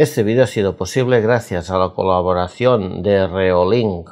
Este video ha sido posible gracias a la colaboración de Reolink.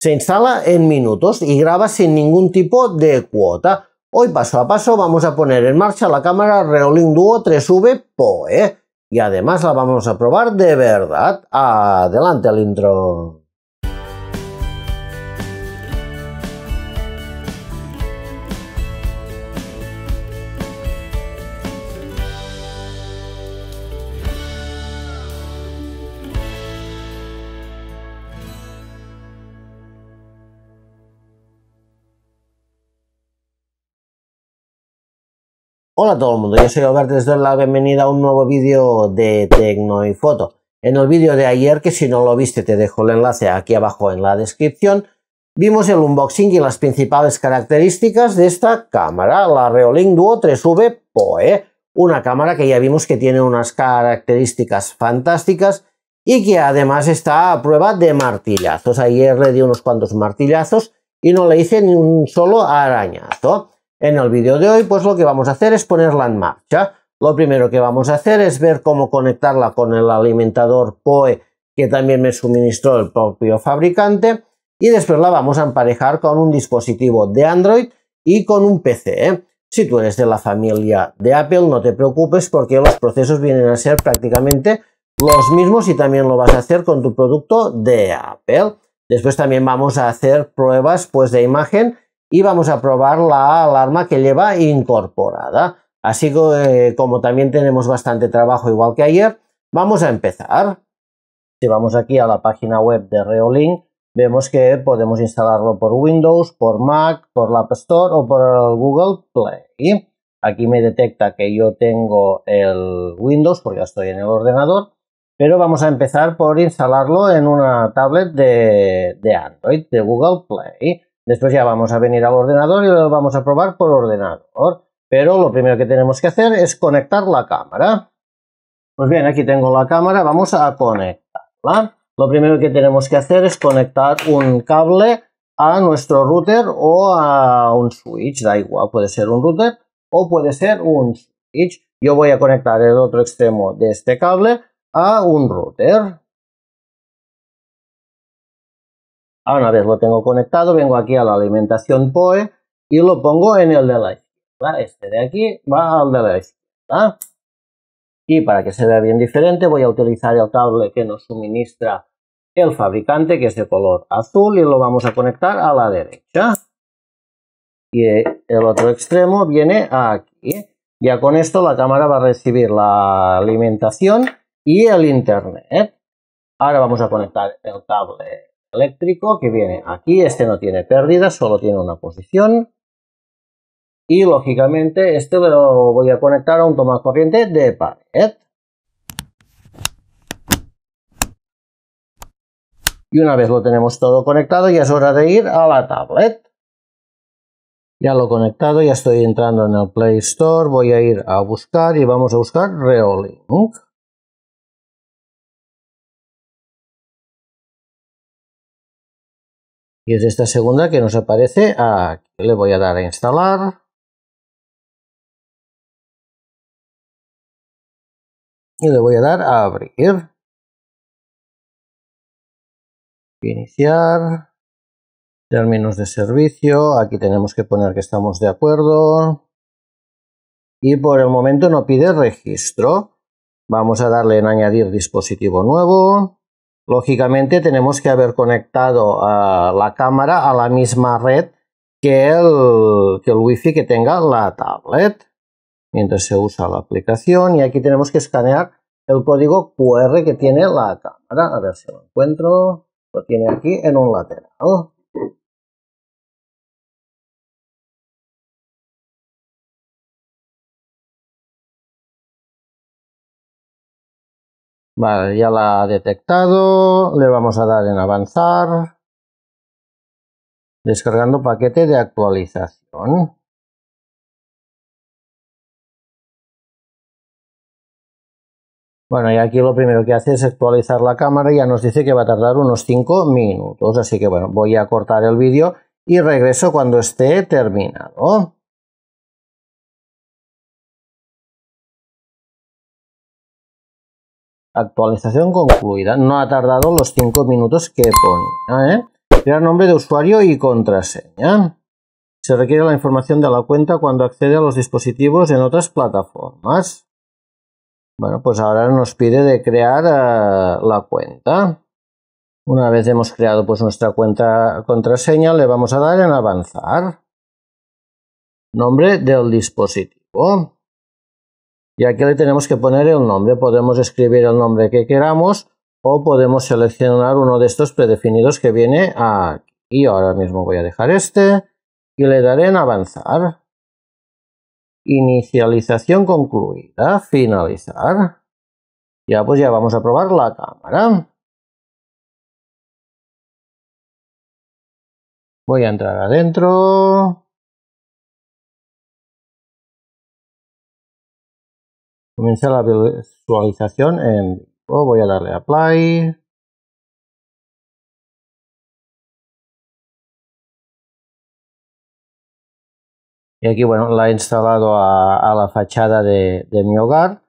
Se instala en minutos y graba sin ningún tipo de cuota. Hoy paso a paso vamos a poner en marcha la cámara Reolink Duo 3V PoE y además la vamos a probar de verdad. Adelante al intro. Hola a todo el mundo, yo soy Albert, les doy la bienvenida a un nuevo vídeo de Tecno y Foto. En el vídeo de ayer, que si no lo viste te dejo el enlace aquí abajo en la descripción, vimos el unboxing y las principales características de esta cámara, la Reolink Duo 3V POE, una cámara que ya vimos que tiene unas características fantásticas y que además está a prueba de martillazos. Ayer le di unos cuantos martillazos y no le hice ni un solo arañazo. En el vídeo de hoy, pues lo que vamos a hacer es ponerla en marcha. Lo primero que vamos a hacer es ver cómo conectarla con el alimentador POE que también me suministró el propio fabricante y después la vamos a emparejar con un dispositivo de Android y con un PC. ¿eh? Si tú eres de la familia de Apple no te preocupes porque los procesos vienen a ser prácticamente los mismos y también lo vas a hacer con tu producto de Apple. Después también vamos a hacer pruebas pues, de imagen y vamos a probar la alarma que lleva incorporada. Así que eh, como también tenemos bastante trabajo igual que ayer, vamos a empezar. Si vamos aquí a la página web de Reolink, vemos que podemos instalarlo por Windows, por Mac, por la App Store o por Google Play. Aquí me detecta que yo tengo el Windows porque ya estoy en el ordenador, pero vamos a empezar por instalarlo en una tablet de Android, de Google Play. Después ya vamos a venir al ordenador y lo vamos a probar por ordenador. Pero lo primero que tenemos que hacer es conectar la cámara. Pues bien, aquí tengo la cámara, vamos a conectarla. Lo primero que tenemos que hacer es conectar un cable a nuestro router o a un switch, da igual, puede ser un router o puede ser un switch. Yo voy a conectar el otro extremo de este cable a un router. Ahora una vez lo tengo conectado, vengo aquí a la alimentación POE y lo pongo en el de la izquierda. Este de aquí va al de la izquierda. Y para que se vea bien diferente, voy a utilizar el cable que nos suministra el fabricante, que es de color azul, y lo vamos a conectar a la derecha. Y el otro extremo viene aquí. Ya con esto la cámara va a recibir la alimentación y el internet. Ahora vamos a conectar el cable eléctrico que viene aquí. Este no tiene pérdida, solo tiene una posición. Y lógicamente este lo voy a conectar a un toma corriente de pared. Y una vez lo tenemos todo conectado ya es hora de ir a la tablet. Ya lo he conectado, ya estoy entrando en el Play Store, voy a ir a buscar y vamos a buscar Reolink. Y es esta segunda que nos aparece. Aquí le voy a dar a instalar. Y le voy a dar a abrir. Iniciar. Términos de servicio. Aquí tenemos que poner que estamos de acuerdo. Y por el momento no pide registro. Vamos a darle en añadir dispositivo nuevo. Lógicamente tenemos que haber conectado la cámara a la misma red que el, que el wifi que tenga la tablet mientras se usa la aplicación y aquí tenemos que escanear el código QR que tiene la cámara. A ver si lo encuentro. Lo tiene aquí en un lateral. Vale, ya la ha detectado. Le vamos a dar en avanzar. Descargando paquete de actualización. Bueno, y aquí lo primero que hace es actualizar la cámara ya nos dice que va a tardar unos 5 minutos. Así que bueno, voy a cortar el vídeo y regreso cuando esté terminado. Actualización concluida. No ha tardado los 5 minutos que ponía. ¿eh? Crear nombre de usuario y contraseña. Se requiere la información de la cuenta cuando accede a los dispositivos en otras plataformas. Bueno, pues ahora nos pide de crear eh, la cuenta. Una vez hemos creado pues, nuestra cuenta contraseña, le vamos a dar en avanzar. Nombre del dispositivo y aquí le tenemos que poner el nombre. Podemos escribir el nombre que queramos o podemos seleccionar uno de estos predefinidos que viene aquí. Y ahora mismo voy a dejar este y le daré en avanzar. Inicialización concluida. Finalizar. Ya pues ya vamos a probar la cámara. Voy a entrar adentro. Comienza la visualización en oh, voy a darle a Y aquí, bueno, la he instalado a, la fachada de, de, mi hogar.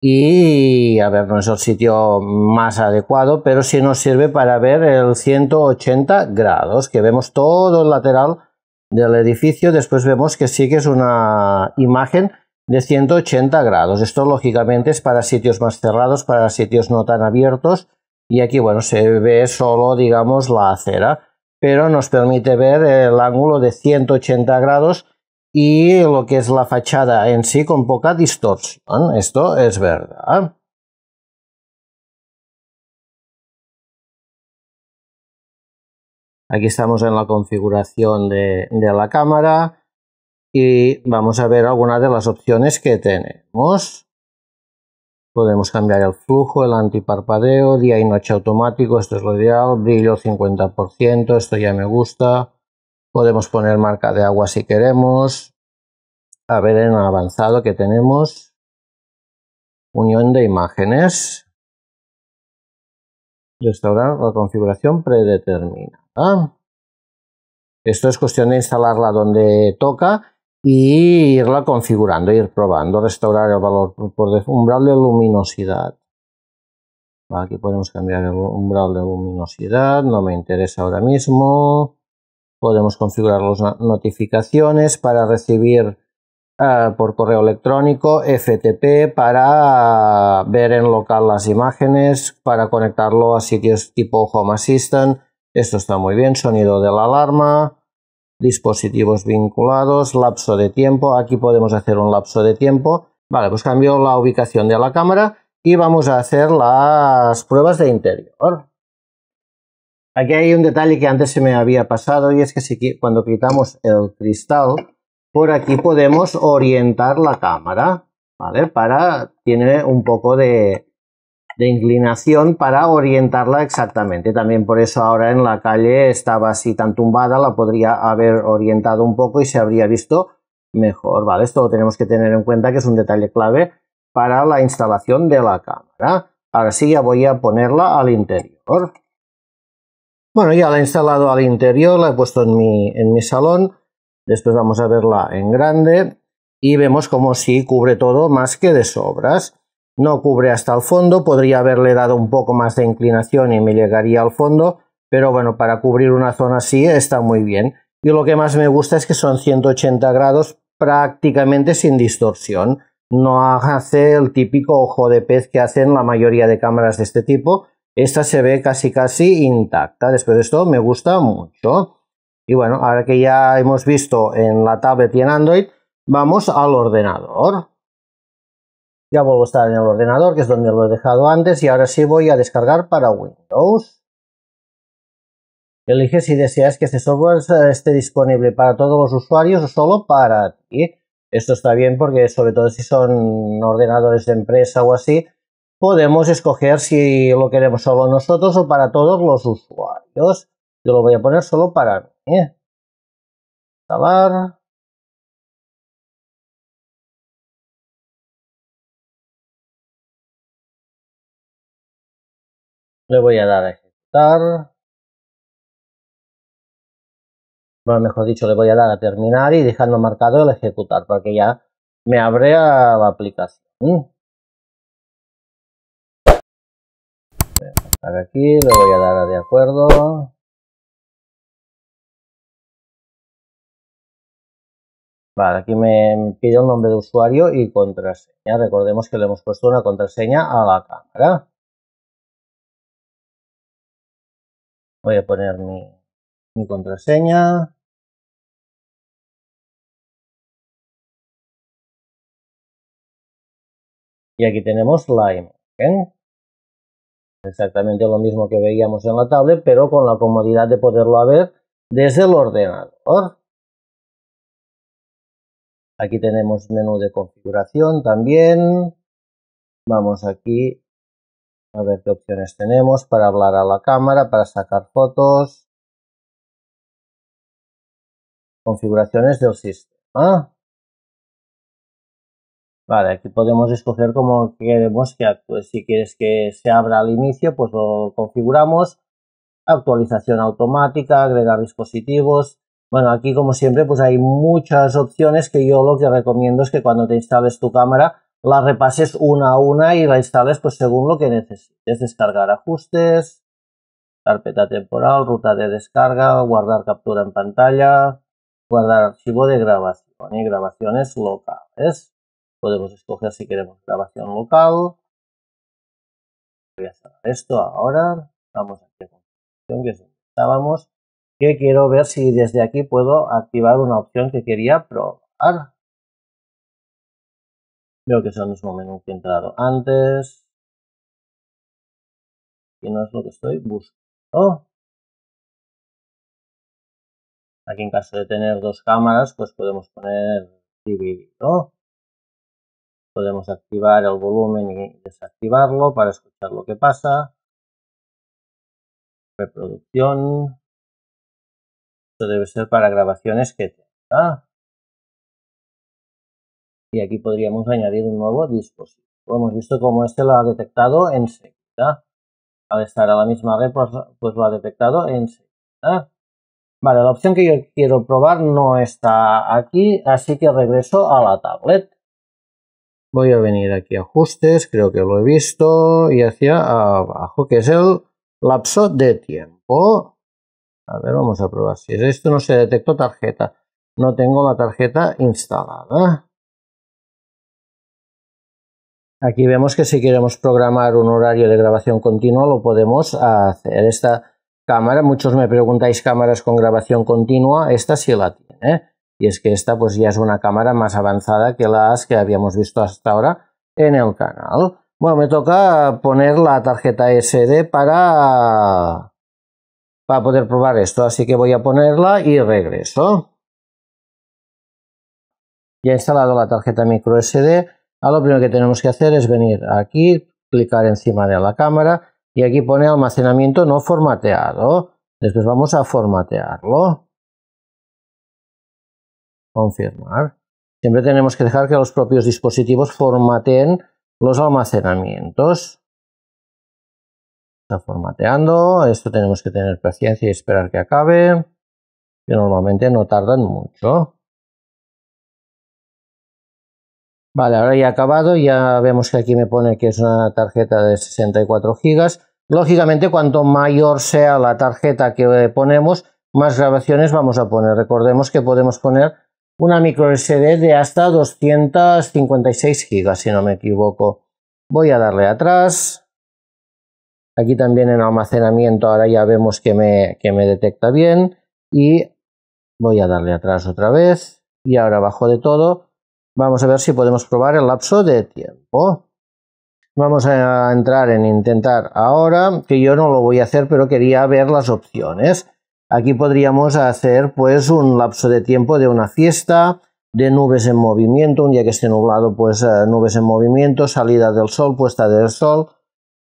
Y a ver, no es el sitio más adecuado, pero sí nos sirve para ver el 180 grados, que vemos todo el lateral del edificio. Después vemos que sí que es una imagen de 180 grados. Esto lógicamente es para sitios más cerrados, para sitios no tan abiertos y aquí bueno se ve solo digamos la acera, pero nos permite ver el ángulo de 180 grados y lo que es la fachada en sí con poca distorsión. Esto es verdad. Aquí estamos en la configuración de, de la cámara y vamos a ver algunas de las opciones que tenemos. Podemos cambiar el flujo, el antiparpadeo, día y noche automático, esto es lo ideal, brillo 50%, esto ya me gusta. Podemos poner marca de agua si queremos. A ver en avanzado que tenemos. Unión de imágenes. Restaurar la configuración predeterminada. Esto es cuestión de instalarla donde toca y irla configurando, ir probando, restaurar el valor por umbral de luminosidad. Aquí podemos cambiar el umbral de luminosidad, no me interesa ahora mismo. Podemos configurar las notificaciones para recibir ah, por correo electrónico, FTP, para ver en local las imágenes, para conectarlo a sitios tipo Home Assistant. Esto está muy bien, sonido de la alarma, dispositivos vinculados, lapso de tiempo, aquí podemos hacer un lapso de tiempo. Vale, pues cambio la ubicación de la cámara y vamos a hacer las pruebas de interior. Aquí hay un detalle que antes se me había pasado y es que cuando quitamos el cristal, por aquí podemos orientar la cámara, ¿vale? Para, tiene un poco de, de inclinación para orientarla exactamente. También por eso ahora en la calle estaba así tan tumbada, la podría haber orientado un poco y se habría visto mejor. Vale, esto lo tenemos que tener en cuenta que es un detalle clave para la instalación de la cámara. Ahora sí ya voy a ponerla al interior. Bueno, ya la he instalado al interior, la he puesto en mi, en mi salón. Después vamos a verla en grande y vemos como si cubre todo más que de sobras. No cubre hasta el fondo, podría haberle dado un poco más de inclinación y me llegaría al fondo, pero bueno, para cubrir una zona así está muy bien. Y lo que más me gusta es que son 180 grados prácticamente sin distorsión. No hace el típico ojo de pez que hacen la mayoría de cámaras de este tipo. Esta se ve casi casi intacta. Después de esto me gusta mucho. Y bueno, ahora que ya hemos visto en la tablet y en Android, vamos al ordenador. Ya vuelvo a estar en el ordenador, que es donde lo he dejado antes, y ahora sí voy a descargar para Windows. Elige si deseas que este software eh, esté disponible para todos los usuarios o solo para ti. Esto está bien porque sobre todo si son ordenadores de empresa o así, podemos escoger si lo queremos solo nosotros o para todos los usuarios. Yo lo voy a poner solo para mí. Le voy a dar a ejecutar. Bueno, mejor dicho, le voy a dar a terminar y dejando marcado el ejecutar para que ya me abre a la aplicación. aquí le voy a dar a de acuerdo. Vale, aquí me pide un nombre de usuario y contraseña. Recordemos que le hemos puesto una contraseña a la cámara. voy a poner mi, contraseña. Y aquí tenemos la imagen. Exactamente lo mismo que veíamos en la tablet, pero con la comodidad de poderlo ver desde el ordenador. Aquí tenemos menú de configuración también. Vamos aquí a ver qué opciones tenemos para hablar a la cámara, para sacar fotos. Configuraciones del sistema. Vale, aquí podemos escoger cómo queremos que actúe. Si quieres que se abra al inicio, pues lo configuramos. Actualización automática, agregar dispositivos. Bueno, aquí como siempre, pues hay muchas opciones que yo lo que recomiendo es que cuando te instales tu cámara, la repases una a una y la instales pues según lo que necesites. Descargar ajustes, carpeta temporal, ruta de descarga, guardar captura en pantalla, guardar archivo de grabación y grabaciones locales. Podemos escoger si queremos grabación local. Voy a cerrar esto ahora. Vamos aquí a configuración, que estábamos. Que quiero ver si desde aquí puedo activar una opción que quería probar. Veo que es el mismo menú que he entrado antes. y no es lo que estoy buscando. ¡Oh! Aquí en caso de tener dos cámaras, pues podemos poner dividido. ¡Oh! Podemos activar el volumen y desactivarlo para escuchar lo que pasa. Reproducción. Esto debe ser para grabaciones que tenga. Y aquí podríamos añadir un nuevo dispositivo. Hemos visto cómo este lo ha detectado en enseguida. Al estar a la misma red, pues, pues lo ha detectado en enseguida. Vale, la opción que yo quiero probar no está aquí, así que regreso a la tablet. Voy a venir aquí a ajustes, creo que lo he visto, y hacia abajo, que es el lapso de tiempo. A ver, vamos a probar si es esto, no se detectó tarjeta. No tengo la tarjeta instalada. Aquí vemos que si queremos programar un horario de grabación continua lo podemos hacer. Esta cámara, muchos me preguntáis cámaras con grabación continua, esta sí la tiene. Y es que esta pues ya es una cámara más avanzada que las que habíamos visto hasta ahora en el canal. Bueno, me toca poner la tarjeta SD para, para poder probar esto, así que voy a ponerla y regreso. Ya he instalado la tarjeta micro SD. Ahora lo primero que tenemos que hacer es venir aquí, clicar encima de la cámara y aquí pone almacenamiento no formateado. Después vamos a formatearlo. Confirmar. Siempre tenemos que dejar que los propios dispositivos formateen los almacenamientos. Está formateando. Esto tenemos que tener paciencia y esperar que acabe. Que normalmente no tardan mucho. Vale, ahora ya acabado, ya vemos que aquí me pone que es una tarjeta de 64 GB. Lógicamente, cuanto mayor sea la tarjeta que ponemos, más grabaciones vamos a poner. Recordemos que podemos poner una microSD de hasta 256 GB, si no me equivoco. Voy a darle atrás. Aquí también en almacenamiento ahora ya vemos que me, que me detecta bien. Y voy a darle atrás otra vez. Y ahora abajo de todo Vamos a ver si podemos probar el lapso de tiempo. Vamos a entrar en intentar ahora, que yo no lo voy a hacer, pero quería ver las opciones. Aquí podríamos hacer pues un lapso de tiempo de una fiesta, de nubes en movimiento, un día que esté nublado, pues eh, nubes en movimiento, salida del sol, puesta del sol,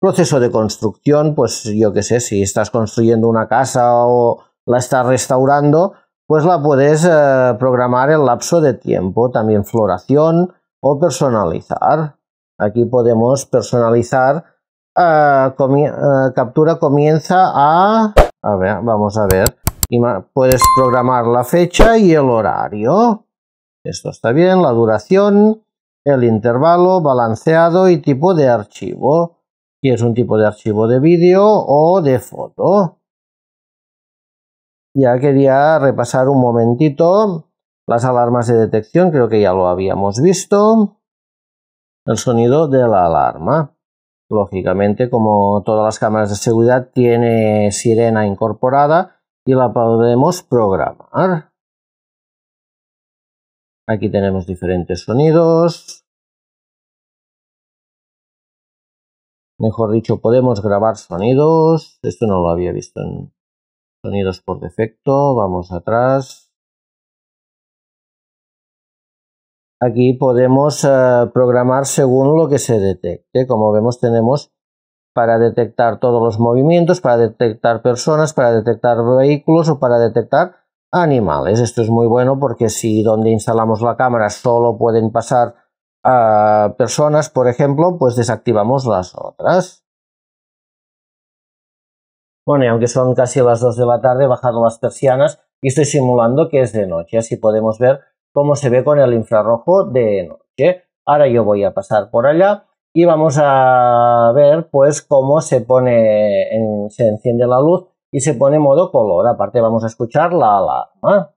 proceso de construcción, pues yo qué sé, si estás construyendo una casa o la estás restaurando, pues la puedes eh, programar el lapso de tiempo, también floración o personalizar. Aquí podemos personalizar. Eh, eh, captura comienza a... A ver, vamos a ver. puedes programar la fecha y el horario. Esto está bien, la duración, el intervalo balanceado y tipo de archivo. Si es un tipo de archivo de vídeo o de foto ya quería repasar un momentito las alarmas de detección, creo que ya lo habíamos visto. El sonido de la alarma. Lógicamente, como todas las cámaras de seguridad, tiene sirena incorporada y la podemos programar. Aquí tenemos diferentes sonidos. Mejor dicho, podemos grabar sonidos. Esto no lo había visto en Sonidos por defecto, vamos atrás. Aquí podemos eh, programar según lo que se detecte. Como vemos tenemos para detectar todos los movimientos, para detectar personas, para detectar vehículos o para detectar animales. Esto es muy bueno porque si donde instalamos la cámara solo pueden pasar a ah, personas, por ejemplo, pues desactivamos las otras. Bueno, aunque son casi las 2 de la tarde, bajado las persianas y estoy simulando que es de noche. Así podemos ver cómo se ve con el infrarrojo de noche. Ahora yo voy a pasar por allá y vamos a ver pues cómo se pone, se enciende la luz y se pone modo color. Aparte vamos a escuchar la alarma.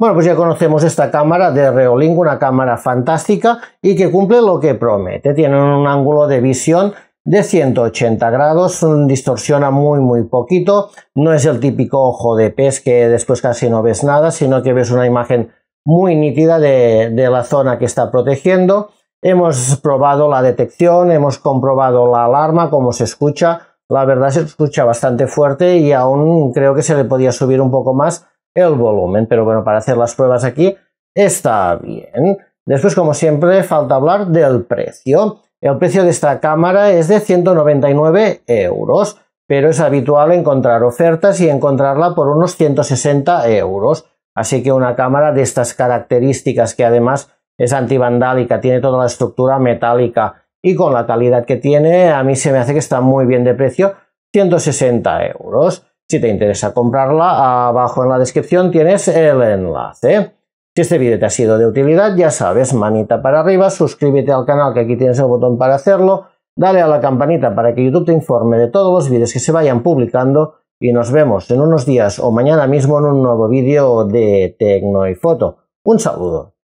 Bueno, pues ya conocemos esta cámara de Reolink, una cámara fantástica y que cumple lo que promete. Tiene un ángulo de visión de 180 grados, distorsiona muy muy poquito, no es el típico ojo de pez que después casi no ves nada, sino que ves una imagen muy nítida de, la zona que está protegiendo. Hemos probado la detección, hemos comprobado la alarma, cómo se escucha, la verdad se escucha bastante fuerte y aún creo que se le podía subir un poco más el volumen, pero bueno, para hacer las pruebas aquí está bien. Después, como siempre, falta hablar del precio. El precio de esta cámara es de 199 euros, pero es habitual encontrar ofertas y encontrarla por unos 160 euros. Así que una cámara de estas características que además es antivandálica, tiene toda la estructura metálica y con la calidad que tiene, a mí se me hace que está muy bien de precio, 160 euros. Si te interesa comprarla, abajo en la descripción tienes el enlace. Si este vídeo te ha sido de utilidad, ya sabes, manita para arriba, suscríbete al canal que aquí tienes el botón para hacerlo, dale a la campanita para que YouTube te informe de todos los vídeos que se vayan publicando y nos vemos en unos días o mañana mismo en un nuevo vídeo de Tecno y Foto. Un saludo.